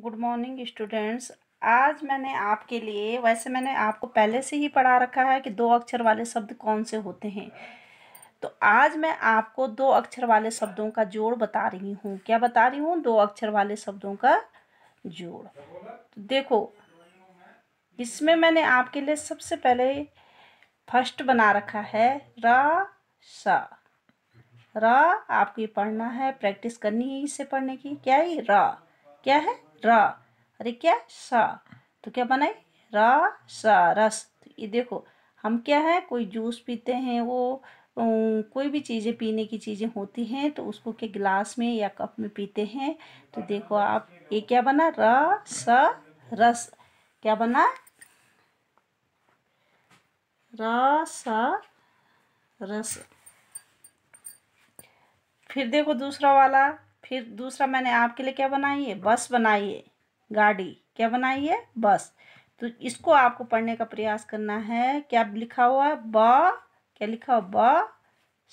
good morning students आज मैंने आपके लिए वैसे मैंने आपको पहले से ही पढ़ा रखा है कि दो अक्षर वाले शब्द कौन से होते हैं तो आज मैं आपको दो अक्षर वाले शब्दों का जोड़ बता रही हूँ क्या बता रही हूँ दो अक्षर वाले शब्दों का जोड़ तो देखो इसमें मैंने आपके लिए सबसे पहले फर्स्ट बना रखा है रा रा आपको ये पढ़ना है प्रैक्टिस करनी है इसे पढ़ने की क्या है रा क्या है र अरे क्या सा तो क्या बनाए रा सा रस तो ये देखो हम क्या है कोई जूस पीते हैं वो कोई भी चीज़ें पीने की चीज़ें होती हैं तो उसको के गिलास में या कप में पीते हैं तो देखो आप ये क्या बना र स रस क्या बना र स रस फिर देखो दूसरा वाला फिर दूसरा मैंने आपके लिए क्या बनाई है बस बनाई है गाड़ी क्या बनाई है बस तो इसको आपको पढ़ने का प्रयास करना है क्या लिखा हुआ है ब क्या लिखा हुआ ब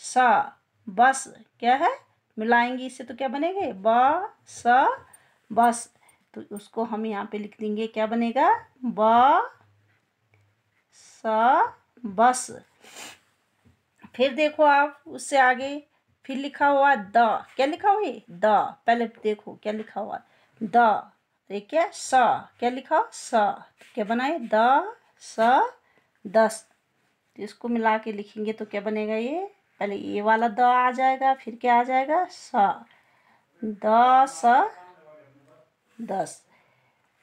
स बस क्या है मिलाएंगे इससे तो क्या बनेंगे ब स बस तो उसको हम यहाँ पे लिख देंगे क्या बनेगा ब स बस फिर देखो आप उससे आगे फिर लिखा हुआ द क्या लिखा हुआ द पहले देखो क्या लिखा हुआ द ये क्या स क्या लिखा स तो क्या बनाए द स दस तो इसको मिला के लिखेंगे तो क्या बनेगा ये पहले ये वाला द आ जाएगा फिर क्या आ जाएगा स द स दस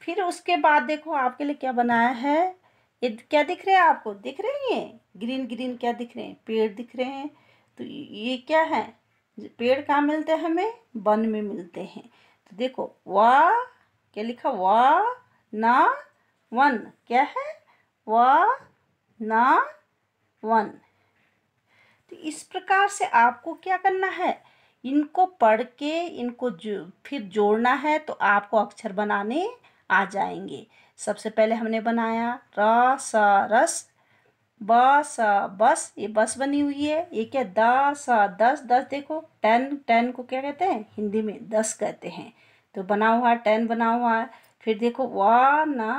फिर उसके बाद देखो आपके लिए क्या बनाया है ये क्या दिख रहे हैं आपको दिख रहे हैं ये ग्रीन ग्रीन क्या दिख रहे हैं पेड़ दिख रहे हैं तो ये क्या है पेड़ कहाँ मिलते हैं हमें वन में मिलते हैं तो देखो वा क्या लिखा वा ना वन क्या है वा ना वन तो इस प्रकार से आपको क्या करना है इनको पढ़ के इनको जो फिर जोड़ना है तो आपको अक्षर बनाने आ जाएंगे सबसे पहले हमने बनाया र स रस बा सा बस ये बस बनी हुई है ये क्या दा सा दस दस देखो टेन टेन को क्या कहते हैं हिंदी में दस कहते हैं तो बना हुआ टेन बना हुआ है फिर देखो वा ना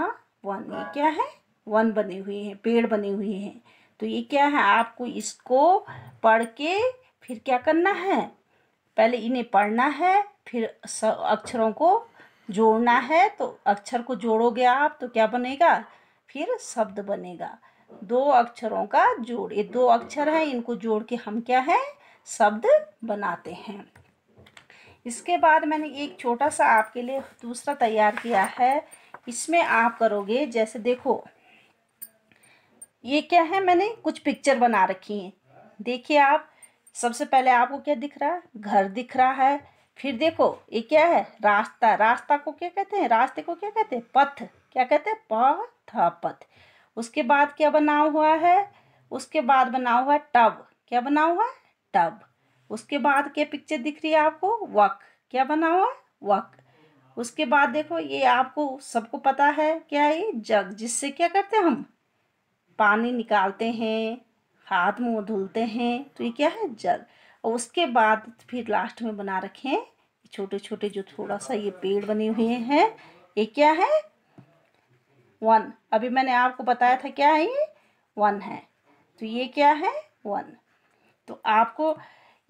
वन ये क्या है वन बनी हुई है पेड़ बने हुए हैं तो ये क्या है आपको इसको पढ़ के फिर क्या करना है पहले इन्हें पढ़ना है फिर अक्षरों को जोड़ना है तो अक्षर को जोड़ोगे आप तो क्या बनेगा फिर शब्द बनेगा दो अक्षरों का जोड़ ये दो अक्षर हैं इनको जोड़ के हम क्या है शब्द बनाते हैं इसके बाद मैंने एक छोटा सा आपके लिए दूसरा तैयार किया है इसमें आप करोगे जैसे देखो ये क्या है मैंने कुछ पिक्चर बना रखी है देखिए आप सबसे पहले आपको क्या दिख रहा है घर दिख रहा है फिर देखो ये क्या है रास्ता रास्ता को क्या कहते हैं रास्ते को क्या कहते हैं पथ क्या कहते हैं पथ पथ उसके बाद क्या बना हुआ है उसके बाद बना हुआ है टब क्या बना हुआ है टब उसके बाद क्या पिक्चर दिख रही है आपको वक क्या बना हुआ है वक उसके बाद देखो ये आपको सबको पता है क्या ये जग जिससे क्या करते हैं हम पानी निकालते हैं हाथ मुंह धुलते हैं तो ये क्या है जग और उसके बाद फिर लास्ट में बना रखें छोटे छोटे जो थोड़ा सा ये पेड़ बने हुए हैं ये क्या है वन अभी मैंने आपको बताया था क्या है ये वन है तो ये क्या है वन तो आपको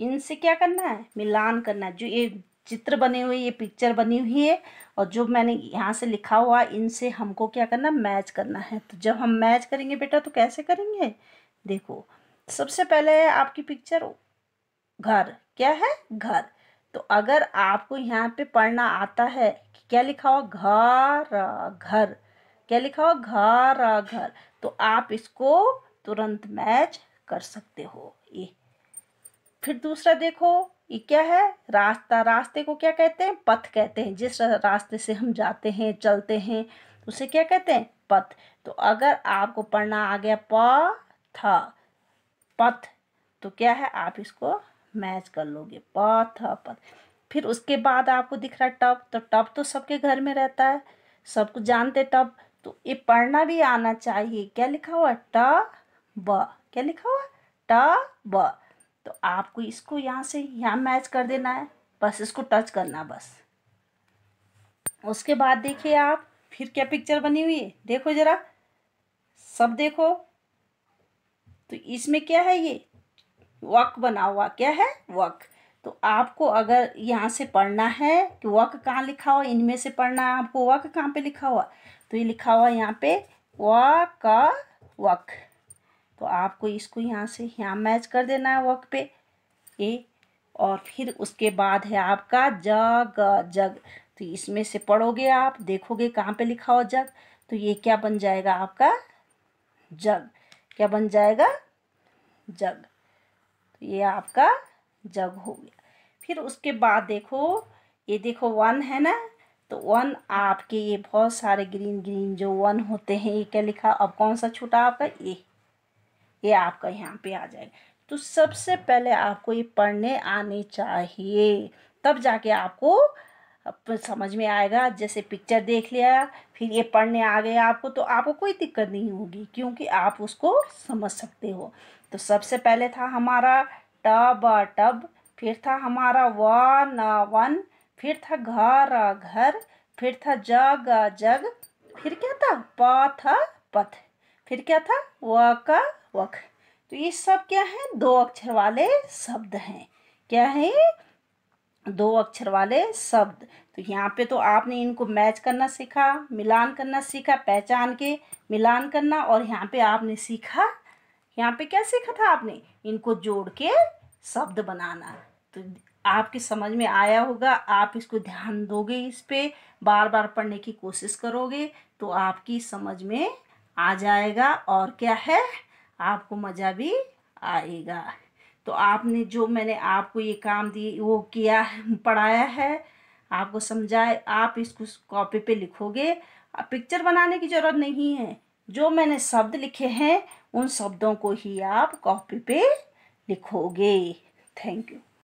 इनसे क्या करना है मिलान करना है जो ये चित्र बने हुए ये पिक्चर बनी हुई है और जो मैंने यहाँ से लिखा हुआ इनसे हमको क्या करना मैच करना है तो जब हम मैच करेंगे बेटा तो कैसे करेंगे देखो सबसे पहले आपकी पिक्चर घर क्या है घर तो अगर आपको यहाँ पे पढ़ना आता है कि क्या लिखा हुआ घर घर क्या लिखा हुआ घर घर तो आप इसको तुरंत मैच कर सकते हो ये फिर दूसरा देखो ये क्या है रास्ता रास्ते को क्या कहते हैं पथ कहते हैं जिस रास्ते से हम जाते हैं चलते हैं उसे क्या कहते हैं पथ तो अगर आपको पढ़ना आ गया प थ पथ तो क्या है आप इसको मैच कर लोगे प थ पथ फिर उसके बाद आपको दिख रहा है टब तो टब तो सबके घर में रहता है सबको जानते टब तो ये पढ़ना भी आना चाहिए क्या लिखा हुआ ट ब क्या लिखा हुआ ट ब तो आपको इसको यहाँ से यहाँ मैच कर देना है बस इसको टच करना बस उसके बाद देखिए आप फिर क्या पिक्चर बनी हुई है देखो ज़रा सब देखो तो इसमें क्या है ये वक बना हुआ क्या है वक तो आपको अगर यहाँ से पढ़ना है कि वक कहाँ लिखा हुआ इनमें से पढ़ना है आपको वक कहाँ पे लिखा हुआ तो ये लिखा हुआ यहाँ पे व का वक तो आपको इसको यहाँ से यहाँ मैच कर देना है वक पे ए और फिर उसके बाद है आपका जग जग तो इसमें से पढ़ोगे आप देखोगे कहाँ पे लिखा हो जग तो ये क्या बन जाएगा आपका जग क्या बन जाएगा जग तो ये आपका जग हो गया फिर उसके बाद देखो ये देखो वन है ना तो वन आपके ये बहुत सारे ग्रीन ग्रीन जो वन होते हैं ये क्या लिखा अब कौन सा छूटा आपका ये ये आपका यहाँ पे आ जाएगा तो सबसे पहले आपको ये पढ़ने आने चाहिए तब जाके आपको समझ में आएगा जैसे पिक्चर देख लिया फिर ये पढ़ने आ गया आपको तो आपको कोई दिक्कत नहीं होगी क्योंकि आप उसको समझ सकते हो तो सबसे पहले था हमारा टब टब फिर था हमारा वन वन फिर था घारा घर फिर था जागा जग फिर क्या था पा था पथ फिर क्या था वाका वक तो ये सब क्या है दो अक्षर वाले शब्द हैं क्या है दो अक्षर वाले शब्द तो यहाँ पे तो आपने इनको मैच करना सीखा मिलान करना सीखा पहचान के मिलान करना और यहाँ पे आपने सीखा यहाँ पे क्या सीखा था आपने इनको जोड़ के शब्द बनाना तो आपके समझ में आया होगा आप इसको ध्यान दोगे इस पर बार बार पढ़ने की कोशिश करोगे तो आपकी समझ में आ जाएगा और क्या है आपको मज़ा भी आएगा तो आपने जो मैंने आपको ये काम दिए वो किया पढ़ाया है आपको समझाए आप इसको कॉपी पे लिखोगे पिक्चर बनाने की ज़रूरत नहीं है जो मैंने शब्द लिखे हैं उन शब्दों को ही आप कॉपी पे लिखोगे थैंक यू